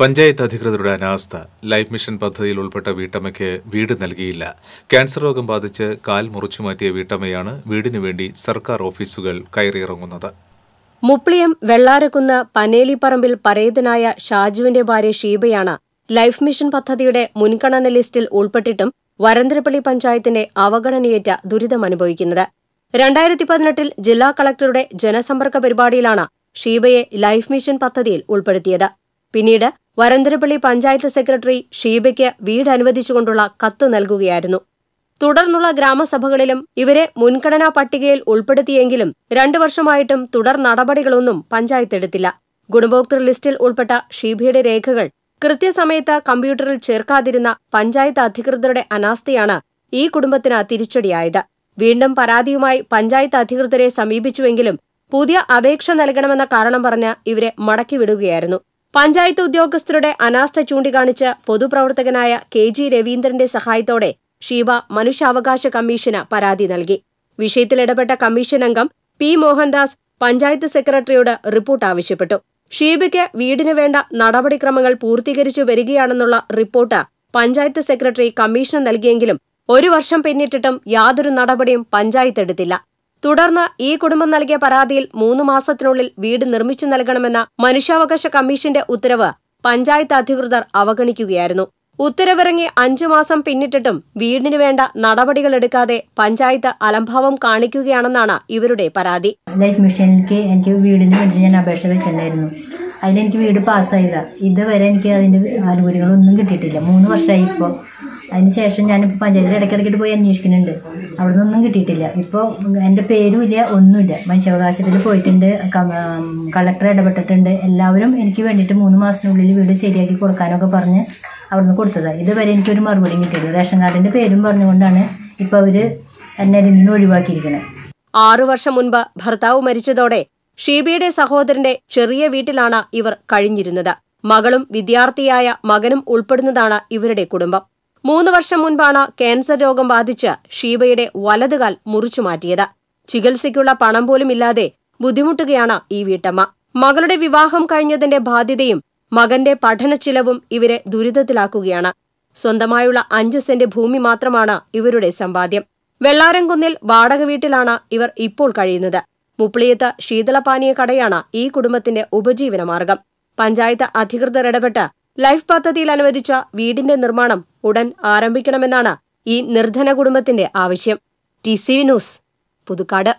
പഞ്ചായത്ത് അധികൃതരുടെ അനാസ്ഥ life mission പദ്ധതിയിൽ ഉൾപ്പെട്ട വീട്ടമ്മയ്ക്ക് വീട് നൽകിയില്ല ക്യാൻസർ രോഗം ബാധിച്ച് കാൽ മുറിച്ചു മാറ്റിയ വീട്ടമ്മയാണ് വീടിനു വേണ്ടി സർക്കാർ ഓഫീസുകൾ കയറിയിറങ്ങുന്നത് മുപ്ലിയം വെള്ളാരക്കുന്ന് പനേലിപ്പറമ്പിൽ പരേതനായ ഷാജുവിന്റെ ഭാര്യ ഷീബയാണ് ലൈഫ് മിഷൻ പദ്ധതിയുടെ മുൻഗണന ലിസ്റ്റിൽ ഉൾപ്പെട്ടിട്ടും വരന്തരപ്പള്ളി പഞ്ചായത്തിന്റെ അവഗണനയേറ്റ ദുരിതമനുഭവിക്കുന്നത് രണ്ടായിരത്തി പതിനെട്ടിൽ ജില്ലാ കളക്ടറുടെ ജനസമ്പർക്ക പരിപാടിയിലാണ് ഷീബയെ ലൈഫ് മിഷൻ പദ്ധതിയിൽ ഉൾപ്പെടുത്തിയത് പിന്നീട് വരന്തരപ്പള്ളി പഞ്ചായത്ത് സെക്രട്ടറി ഷീബയ്ക്ക് വീട് അനുവദിച്ചുകൊണ്ടുള്ള കത്ത് നൽകുകയായിരുന്നു തുടർന്നുള്ള ഗ്രാമസഭകളിലും ഇവരെ മുൻഗണനാ പട്ടികയിൽ ഉൾപ്പെടുത്തിയെങ്കിലും രണ്ടു വർഷമായിട്ടും തുടർ നടപടികളൊന്നും പഞ്ചായത്ത് എടുത്തില്ല ഗുണഭോക്തൃ ലിസ്റ്റിൽ ഉൾപ്പെട്ട ഷീബയുടെ രേഖകൾ കൃത്യസമയത്ത് കമ്പ്യൂട്ടറിൽ ചേർക്കാതിരുന്ന പഞ്ചായത്ത് അധികൃതരുടെ അനാസ്ഥയാണ് ഈ കുടുംബത്തിന് തിരിച്ചടിയായത് വീണ്ടും പരാതിയുമായി പഞ്ചായത്ത് അധികൃതരെ സമീപിച്ചുവെങ്കിലും പുതിയ അപേക്ഷ നൽകണമെന്ന കാരണം പറഞ്ഞ് ഇവരെ മടക്കിവിടുകയായിരുന്നു പഞ്ചായത്ത് ഉദ്യോഗസ്ഥരുടെ അനാസ്ഥ ചൂണ്ടിക്കാണിച്ച് പൊതുപ്രവർത്തകനായ കെ ജി രവീന്ദ്രന്റെ സഹായത്തോടെ ഷീബ മനുഷ്യാവകാശ കമ്മീഷന് പരാതി നൽകി വിഷയത്തിലിടപെട്ട കമ്മീഷൻ അംഗം പി മോഹൻദാസ് പഞ്ചായത്ത് സെക്രട്ടറിയോട് റിപ്പോർട്ട് ആവശ്യപ്പെട്ടു ഷീബയ്ക്ക് വീടിന് വേണ്ട നടപടിക്രമങ്ങൾ പൂർത്തീകരിച്ചു വരികയാണെന്നുള്ള റിപ്പോർട്ട് പഞ്ചായത്ത് സെക്രട്ടറി കമ്മീഷന് നൽകിയെങ്കിലും ഒരു വർഷം പിന്നിട്ടിട്ടും യാതൊരു നടപടിയും പഞ്ചായത്ത് എടുത്തില്ല തുടർന്ന് ഈ കുടുംബം നൽകിയ പരാതിയിൽ മൂന്ന് മാസത്തിനുള്ളിൽ വീട് നിർമ്മിച്ചു നൽകണമെന്ന മനുഷ്യാവകാശ കമ്മീഷന്റെ ഉത്തരവ് പഞ്ചായത്ത് അധികൃതർ അവഗണിക്കുകയായിരുന്നു ഉത്തരവിറങ്ങി അഞ്ചു മാസം പിന്നിട്ടിട്ടും വീടിന് വേണ്ട നടപടികൾ എടുക്കാതെ പഞ്ചായത്ത് അലംഭാവം കാണിക്കുകയാണെന്നാണ് ഇവരുടെ പരാതി ലൈഫ് മിഷനിലേക്ക് എനിക്ക് വീടിന് വേണ്ടി ഞാൻ അപേക്ഷ വെച്ചിട്ടുണ്ടായിരുന്നു അതിലെനിക്ക് വീട് പാസ്സായതാണ് ഇതുവരെ എനിക്ക് അതിൻ്റെ ആനുകൂല്യങ്ങളൊന്നും കിട്ടിയിട്ടില്ല മൂന്ന് വർഷമായി ഇപ്പോൾ അതിനുശേഷം ഞാനിപ്പോൾ പഞ്ചായത്തിൽ ഇടയ്ക്കിടയ്ക്കിട്ട് പോയി അന്വേഷിക്കുന്നുണ്ട് അവിടെ നിന്നൊന്നും കിട്ടിയിട്ടില്ല ഇപ്പോൾ എൻ്റെ ഇല്ല ഒന്നുമില്ല മനുഷ്യാവകാശത്തിൽ പോയിട്ടുണ്ട് കളക്ടർ ഇടപെട്ടിട്ടുണ്ട് എല്ലാവരും എനിക്ക് വേണ്ടിയിട്ട് മൂന്ന് മാസത്തിനുള്ളിൽ വീട് ശരിയാക്കി കൊടുക്കാനൊക്കെ പറഞ്ഞ് അവിടുന്ന് കൊടുത്തതാണ് ഇതുവരെ എനിക്കൊരു മറുപടിയും കിട്ടിയില്ല റേഷൻ കാർഡിൻ്റെ പേരും പറഞ്ഞുകൊണ്ടാണ് ഇപ്പോൾ അവർ എന്നെ അതിൽ നിന്ന് ഒഴിവാക്കിയിരിക്കുന്നത് ആറു വർഷം മുൻപ് ഭർത്താവ് മരിച്ചതോടെ ഷീബിയുടെ സഹോദരന്റെ ചെറിയ വീട്ടിലാണ് ഇവർ കഴിഞ്ഞിരുന്നത് മകളും വിദ്യാർത്ഥിയായ മകനും ഉൾപ്പെടുന്നതാണ് ഇവരുടെ കുടുംബം മൂന്ന് വർഷം മുൻപാണ് ക്യാൻസർ രോഗം ബാധിച്ച് ഷീബയുടെ വലതുകാൽ മുറിച്ചു മാറ്റിയത് ചികിത്സയ്ക്കുള്ള പണം പോലും ഇല്ലാതെ ബുദ്ധിമുട്ടുകയാണ് ഈ വീട്ടമ്മ മകളുടെ വിവാഹം കഴിഞ്ഞതിന്റെ ബാധ്യതയും മകന്റെ ചിലവും ഇവരെ ദുരിതത്തിലാക്കുകയാണ് സ്വന്തമായുള്ള അഞ്ചു സെന്റ് ഭൂമി മാത്രമാണ് ഇവരുടെ സമ്പാദ്യം വെള്ളാരംകുന്നിൽ വാടക വീട്ടിലാണ് ഇവർ ഇപ്പോൾ കഴിയുന്നത് മുപ്പിളിയത്ത് ശീതളപാനീയ കടയാണ് ഈ കുടുംബത്തിന്റെ ഉപജീവനമാർഗം പഞ്ചായത്ത് അധികൃതർ ഇടപെട്ട് ലൈഫ് പദ്ധതിയിൽ അനുവദിച്ച വീടിന്റെ നിർമ്മാണം ഉടൻ ആരംഭിക്കണമെന്നാണ് ഈ നിർധന കുടുംബത്തിന്റെ ആവശ്യം ടി സി ന്യൂസ് പുതുക്കാട്